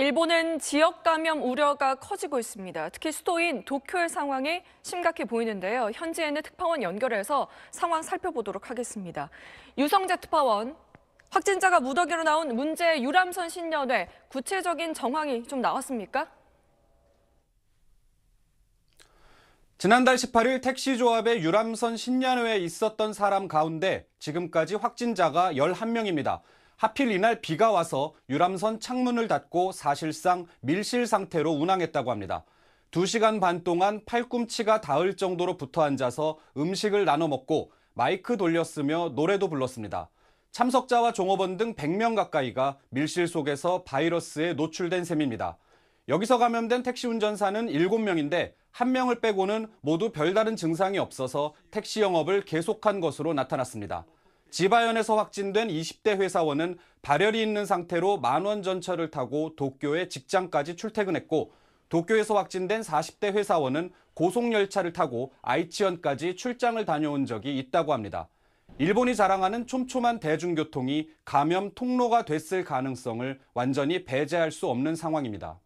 일본은 지역 감염 우려가 커지고 있습니다. 특히 수도인 도쿄의 상황이 심각해 보이는데요. 현지에는 특파원 연결해서 상황 살펴보도록 하겠습니다. 유성재 특파원, 확진자가 무더기로 나온 문제 유람선 신년회 구체적인 정황이 좀 나왔습니까? 지난달 18일 택시 조합의 유람선 신년회에 있었던 사람 가운데 지금까지 확진자가 11명입니다. 하필 이날 비가 와서 유람선 창문을 닫고 사실상 밀실 상태로 운항했다고 합니다. 2시간 반 동안 팔꿈치가 닿을 정도로 붙어 앉아서 음식을 나눠 먹고 마이크 돌렸으며 노래도 불렀습니다. 참석자와 종업원 등 100명 가까이가 밀실 속에서 바이러스에 노출된 셈입니다. 여기서 감염된 택시 운전사는 7명인데 1명을 빼고는 모두 별다른 증상이 없어서 택시 영업을 계속한 것으로 나타났습니다. 지바현에서 확진된 20대 회사원은 발열이 있는 상태로 만원 전철을 타고 도쿄에 직장까지 출퇴근했고 도쿄에서 확진된 40대 회사원은 고속열차를 타고 아이치현까지 출장을 다녀온 적이 있다고 합니다. 일본이 자랑하는 촘촘한 대중교통이 감염 통로가 됐을 가능성을 완전히 배제할 수 없는 상황입니다.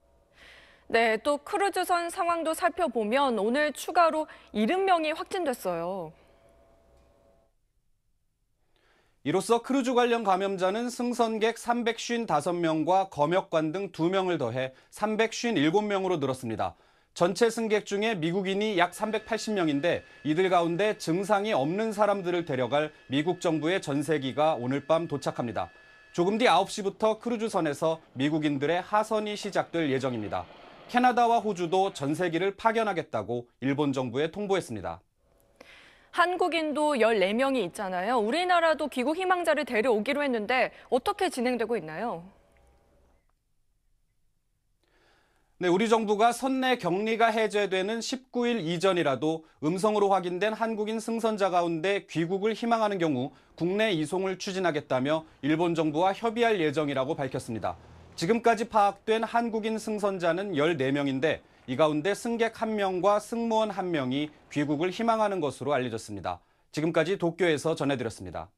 네, 또 크루즈선 상황도 살펴보면 오늘 추가로 70명이 확진됐어요. 이로써 크루즈 관련 감염자는 승선객 355명과 검역관 등 2명을 더해 357명으로 늘었습니다. 전체 승객 중에 미국인이 약 380명인데 이들 가운데 증상이 없는 사람들을 데려갈 미국 정부의 전세기가 오늘 밤 도착합니다. 조금 뒤 9시부터 크루즈선에서 미국인들의 하선이 시작될 예정입니다. 캐나다와 호주도 전세기를 파견하겠다고 일본 정부에 통보했습니다. 한국인도 14명이 있잖아요. 우리나라도 귀국 희망자를 데려오기로 했는데 어떻게 진행되고 있나요? 네, 우리 정부가 선내 격리가 해제되는 19일 이전이라도 음성으로 확인된 한국인 승선자 가운데 귀국을 희망하는 경우 국내 이송을 추진하겠다며 일본 정부와 협의할 예정이라고 밝혔습니다. 지금까지 파악된 한국인 승선자는 14명인데 이 가운데 승객 1명과 승무원 1명이 귀국을 희망하는 것으로 알려졌습니다. 지금까지 도쿄에서 전해드렸습니다.